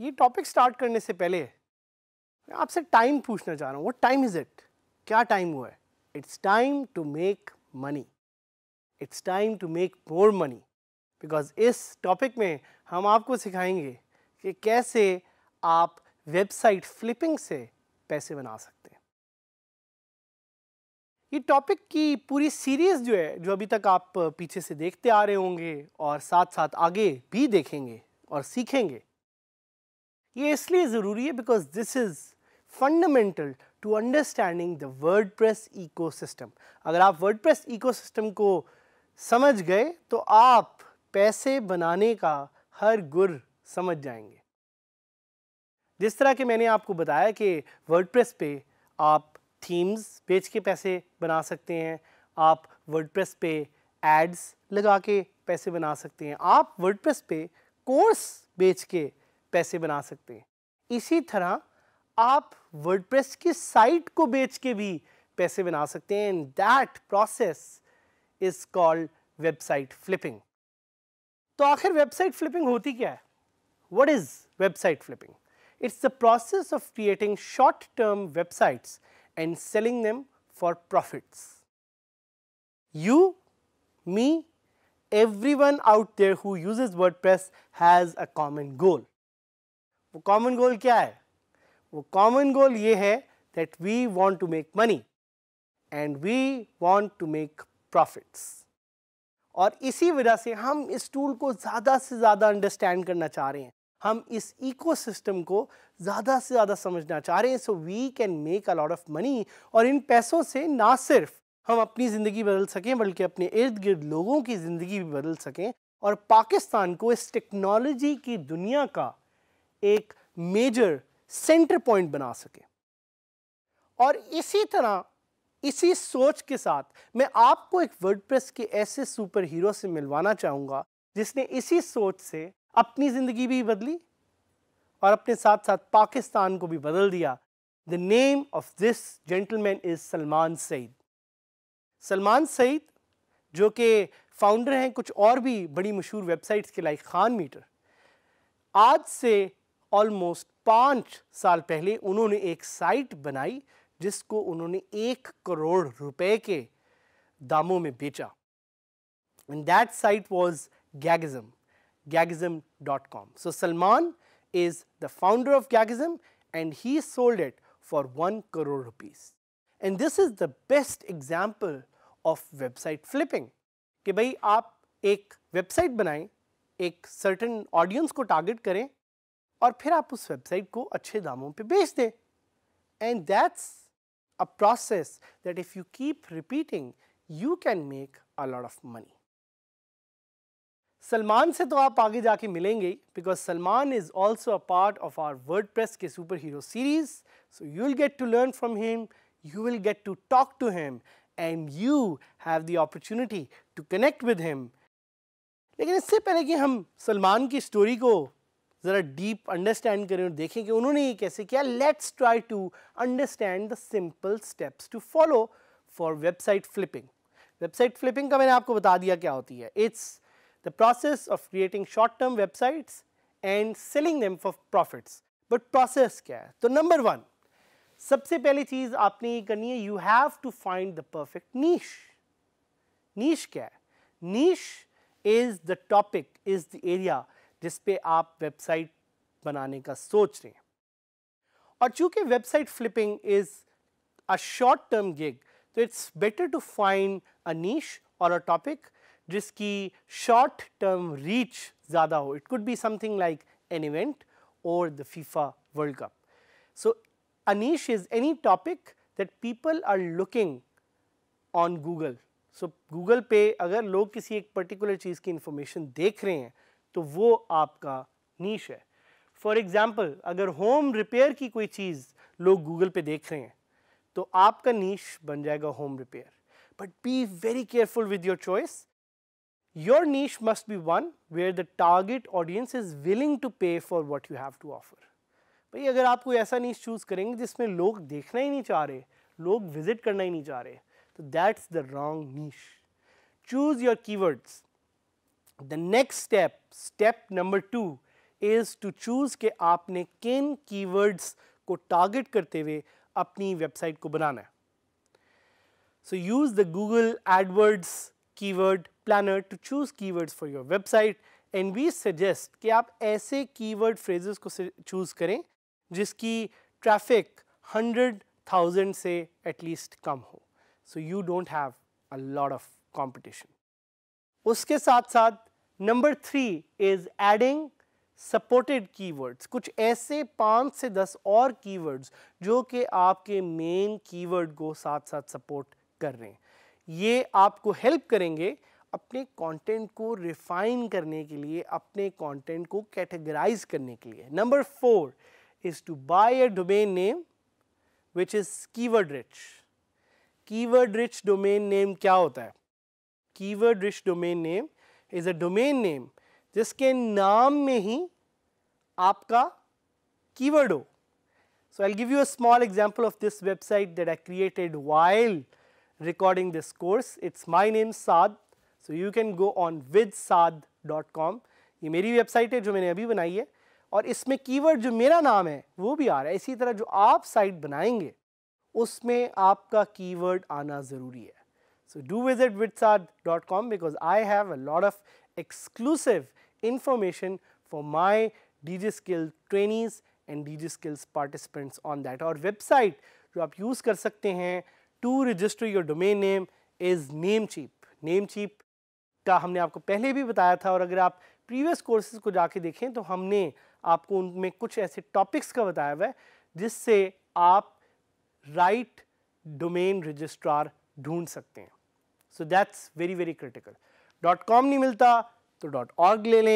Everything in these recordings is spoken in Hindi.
ये टॉपिक स्टार्ट करने से पहले मैं आपसे टाइम पूछना चाह रहा हूँ वट टाइम इज़ इट क्या टाइम हुआ है it's time to make money. It's time to make more money because इस topic में हम आपको सिखाएंगे कि कैसे आप वेबसाइट फ्लिपिंग से पैसे बना सकते हैं ये टॉपिक की पूरी सीरीज जो है जो अभी तक आप पीछे से देखते आ रहे होंगे और साथ साथ आगे भी देखेंगे और सीखेंगे ये इसलिए ज़रूरी है because this is fundamental to understanding the ecosystem अगर आप इको सिस्टम को समझ गए तो आप पैसे बनाने का हर गुर समझ जाएंगे जिस तरह के मैंने आपको बताया कि वर्डप्रेस पे आप थीम्स बेच के पैसे बना सकते हैं आप वर्डप्रेस पे एड्स लगा के पैसे बना सकते हैं आप वर्डप्रेस पे कोर्स बेच के पैसे बना सकते हैं इसी तरह आप वर्डप्रेस की साइट को बेच के भी पैसे बना सकते हैं that process is called website flipping तो आखिर वेबसाइट फ्लिपिंग होती क्या है what is website flipping it's the process of creating short term website and selling name for profit you me everyone out there who use WordPress has a common goal वो कॉमन गोल क्या है वो कॉमन गोल ये है that we want to make money and we want to make profits और इसी वजह से हम इस टूल को ज़्यादा से ज़्यादा अंडरस्टैंड करना चाह रहे हैं हम इस इकोसिस्टम को ज़्यादा से ज़्यादा समझना चाह रहे हैं so we can make a lot of money और इन पैसों से ना सिर्फ हम अपनी ज़िंदगी बदल सकें बल्कि अपने इर्द गिर्द लोगों की ज़िंदगी भी बदल सकें और पाकिस्तान को इस टेक्नोलॉजी की दुनिया का एक मेजर सेंटर पॉइंट बना सके और इसी तरह इसी सोच के साथ मैं आपको एक वर्डप्रेस के ऐसे सुपर हीरो से मिलवाना चाहूंगा जिसने इसी सोच से अपनी ज़िंदगी भी बदली और अपने साथ साथ पाकिस्तान को भी बदल दिया the name of this gentleman is Salman Saeed Salman Saeed जो कि फाउंडर हैं कुछ और भी बड़ी मशहूर वेबसाइट्स के लाइक खान मीटर आज से ऑलमोस्ट पाँच साल पहले उन्होंने एक साइट बनाई जिसको उन्होंने एक करोड़ रुपए के दामों में बेचा and that site was Gagjam Gagjam dot com so Salman is the founder of Gagjam and he sold it for one crore rupees and this is the best example of website flipping कि भाई आप एक वेबसाइट बनाएं एक सर्टन ऑडियंस को टारगेट करें और फिर आप उस वेबसाइट को अच्छे दामों पे बेच दें and that's a process that if you keep repeating you can make a lot of money Salman से तो आप आगे जाके मिलेंगे because Salman is also a part of our WordPress के super hero series so you will get to learn from him you will get to talk to him and you have the opportunity to connect with him लेकिन इससे पहले कि हम सलमान की स्टोरी को ज़रा डीप अंडरस्टैंड करें और देखें कि उन्होंने ये कैसे किया let's try to understand the simple steps to follow for website flipping website flipping का मैंने आपको बता दिया क्या होती है it's the process of creating short term websites and selling them for profits but process क्या है तो नंबर वन सबसे पहली चीज़ आपने ये करनी है you have to find the perfect niche niche क्या है niche is the topic is the area जिस पे आप वेबसाइट बनाने का सोच रहे हैं और चूंकि website flipping is a short term gig तो it's better to find a niche और अ टॉपिक जिसकी शॉर्ट टर्म रीच ज़्यादा हो it could be something like an event और the FIFA World Cup so a niche is any topic that people are looking on Google so Google पे अगर लोग किसी एक पर्टिकुलर चीज़ की इंफॉर्मेशन देख रहे हैं तो वो आपका नीच है फॉर एग्ज़ाम्पल अगर होम रिपेयर की कोई चीज़ लोग गूगल पे देख रहे हैं तो आपका नीच बन जाएगा home repair but be very careful with your choice your niche must be one where the target audience is willing to pay for what you have to offer भाई अगर आप कोई ऐसा नीच चूज़ करेंगे जिसमें लोग देखना ही नहीं चाह रहे लोग विजिट करना ही नहीं चाह रहे तो that's the wrong niche choose your keywords The next step, step number two is to choose कि आपने किन keywords को target करते हुए अपनी website को बनाना है. So use the Google AdWords keyword planner to choose keywords for your website and we suggest कि आप ऐसे keyword phrases को choose करें जिसकी traffic 100,000 से at least कम हो. So you don't have a lot of competition. उसके साथ साथ number three is adding supported keywords कुछ ऐसे पाँच से दस और कीवर्ड्स जो कि आपके मेन कीवर्ड को साथ साथ सपोर्ट कर रहे हैं ये आपको हेल्प करेंगे अपने कंटेंट को रिफाइन करने के लिए अपने कंटेंट को कैटेगराइज करने के लिए number four is to buy a domain name which is keyword rich keyword rich domain name क्या होता है keyword rich domain name is a domain name जिसके नाम में ही आपका कीवर्ड हो so I give you a small example of this website that I created while recording this course it's my name Saad so you can go on with Saad dot com ये मेरी वेबसाइट है जो मैंने अभी बनाई है और इसमें कीवर्ड जो मेरा नाम है वो भी आ रहा है इसी तरह जो आप साइट बनाएंगे उसमें आपका कीवर्ड आना ज़रूरी है So, do visit witsart.com because I have a lot of exclusive information for my DJ Skill trainees and D G skills participants on Our और वेबसाइट जो आप यूज़ कर सकते हैं to register your domain name is Namecheap Namecheap का हमने आपको पहले भी बताया था और अगर आप प्रीवियस कोर्सेज को जाके देखें तो हमने आपको उनमें कुछ ऐसे टॉपिक्स का बताया हुआ है जिससे आप राइट डोमेन रजिस्ट्रार ढूंढ सकते हैं So that is very very critical. Dot com nahi milta to dot org le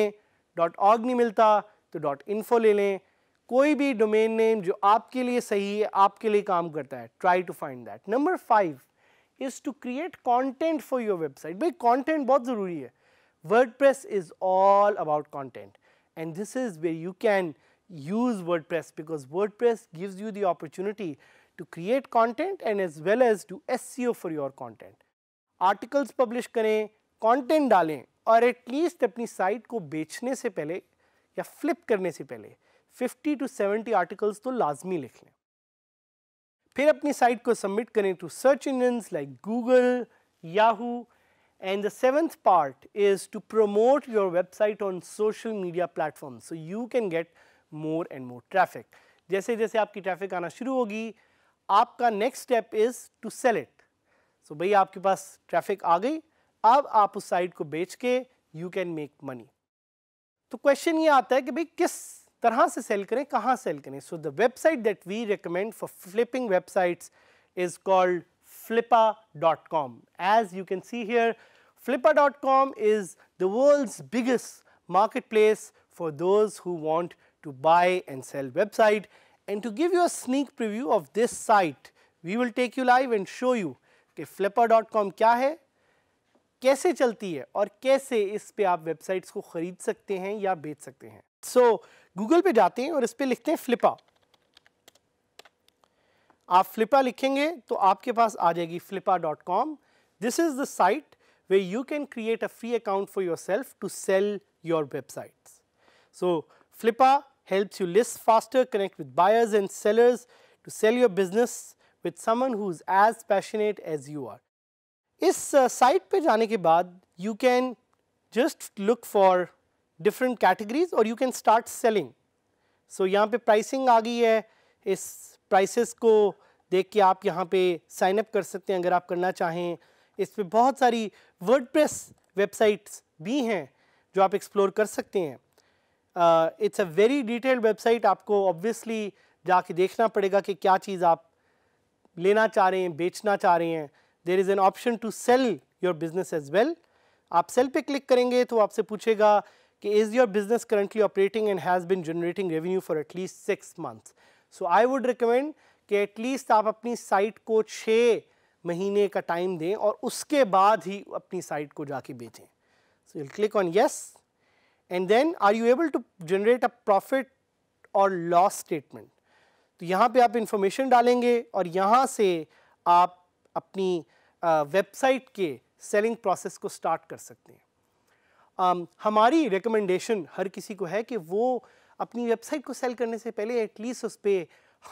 dot org nahi milta to dot info le Koi bhi domain name jo aapke liye sahi hai, aapke liye kaam karta hai, try to find that. Number 5 is to create content for your website. Bhai content bahut zaruri hai. WordPress is all about content and this is where you can use WordPress because WordPress gives you the opportunity to create content and as well as do SEO for your content. Articles publish करें कंटेंट डालें और एटलीस्ट अपनी साइट को बेचने से पहले या फ्लिप करने से पहले 50 टू 70 आर्टिकल्स तो लाजमी लिख लें फिर अपनी साइट को सबमिट करें to search engines like Google Yahoo and the seventh part is to promote your website on social media platform so you can get more and more traffic जैसे जैसे आपकी ट्रैफिक आना शुरू होगी आपका next step is to sell it so भाई आपके पास ट्रैफिक आ गई अब आप उस साइट को बेच के यू कैन मेक मनी तो क्वेश्चन ये आता है कि भाई किस तरह से सेल करें कहाँ सेल करें so the website that we recommend for flipping website is called Flippa dot com as you can see here Flippa dot com is the world biggest market place for those who want to buy and sell website and to give you a sneak preview of this site we will take you live and show you कि flipper.com क्या है कैसे चलती है और कैसे इस पे आप वेबसाइट्स को ख़रीद सकते हैं या बेच सकते हैं सो so, गूगल पे जाते हैं और इस पर लिखते हैं फ्लिपा आप फ्लिपा लिखेंगे तो आपके पास आ जाएगी Flippa dot com this is the site way you can create a free account for your self to sell your websites so Flippa help you list faster connect with buyers and sellers to sell your business with someone who's as passionate as you are. इस साइट uh, पे जाने के बाद you can just look for different categories or you can start selling. So यहाँ पे pricing आ गई है इस prices को देख के आप यहाँ पे साइन अप कर सकते हैं अगर आप करना चाहें इस पर बहुत सारी वर्डप्रेस वेबसाइट्स भी हैं जो आप एक्सप्लोर कर सकते हैं it's a very detailed website आपको ऑब्वियसली जाके देखना पड़ेगा कि क्या चीज़ आप लेना चाह रहे हैं बेचना चाह रहे हैं there is an option to sell your business as well आप सेल पे क्लिक करेंगे तो आपसे पूछेगा कि is your business currently operating and has been generating revenue for at least six months so I would recommend कि एटलीस्ट आप अपनी साइट को छः महीने का टाइम दें और उसके बाद ही अपनी साइट को जाके बेचें so you click on yes and then are you able to generate a profit और लॉस स्टेटमेंट तो यहाँ पे आप इंफॉर्मेशन डालेंगे और यहाँ से आप अपनी वेबसाइट के सेलिंग प्रोसेस को स्टार्ट कर सकते हैं um, हमारी रिकमेंडेशन हर किसी को है कि वो अपनी वेबसाइट को सेल करने से पहले एटलीस्ट उस पर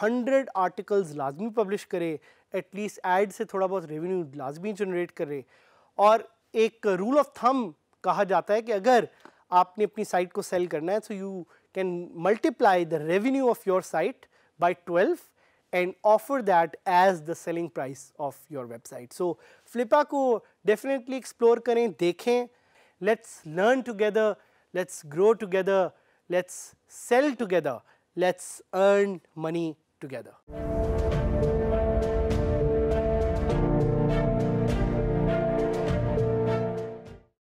हंड्रेड आर्टिकल्स लाजमी पब्लिश करे एटलीस्ट एड से थोड़ा बहुत रेवेन्यू लाजमी जनरेट करे और एक रूल ऑफ थम कहा जाता है कि अगर आपने अपनी साइट को सेल करना है तो you can multiply the revenue of your site by 12 and offer that as the selling price of your website. So, Flippa को definitely explore करें देखें let's learn together, let's grow together, let's sell together, let's earn money together.